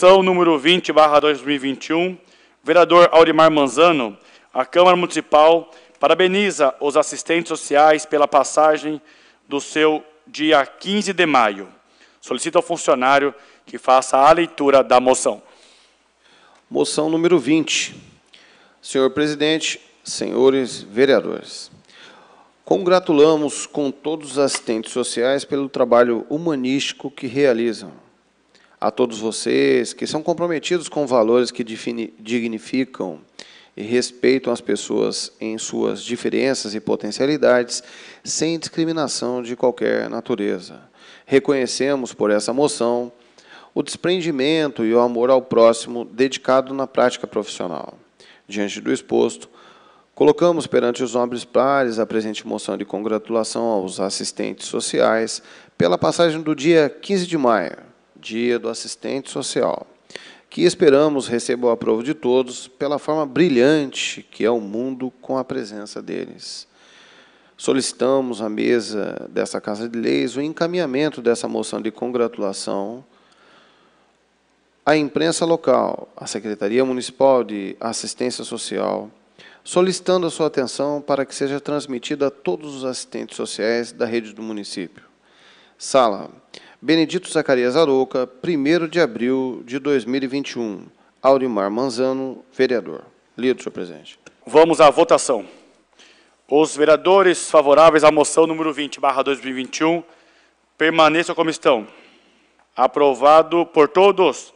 Moção número 20, barra 2021, vereador Aurimar Manzano, a Câmara Municipal parabeniza os assistentes sociais pela passagem do seu dia 15 de maio. Solicita ao funcionário que faça a leitura da moção. Moção número 20. Senhor presidente, senhores vereadores. Congratulamos com todos os assistentes sociais pelo trabalho humanístico que realizam a todos vocês que são comprometidos com valores que define, dignificam e respeitam as pessoas em suas diferenças e potencialidades, sem discriminação de qualquer natureza. Reconhecemos por essa moção o desprendimento e o amor ao próximo dedicado na prática profissional. Diante do exposto, colocamos perante os nobres pares a presente moção de congratulação aos assistentes sociais pela passagem do dia 15 de maio Dia do Assistente Social, que esperamos receba o aprovo de todos pela forma brilhante que é o mundo com a presença deles. Solicitamos à mesa dessa Casa de Leis o encaminhamento dessa moção de congratulação à imprensa local, à Secretaria Municipal de Assistência Social, solicitando a sua atenção para que seja transmitida a todos os assistentes sociais da rede do município. Sala. Benedito Zacarias Arouca, 1 de abril de 2021. Aurimar Manzano, vereador. Lido, senhor presidente. Vamos à votação. Os vereadores favoráveis à moção número 20, barra 2021, permaneçam como estão. Aprovado por todos.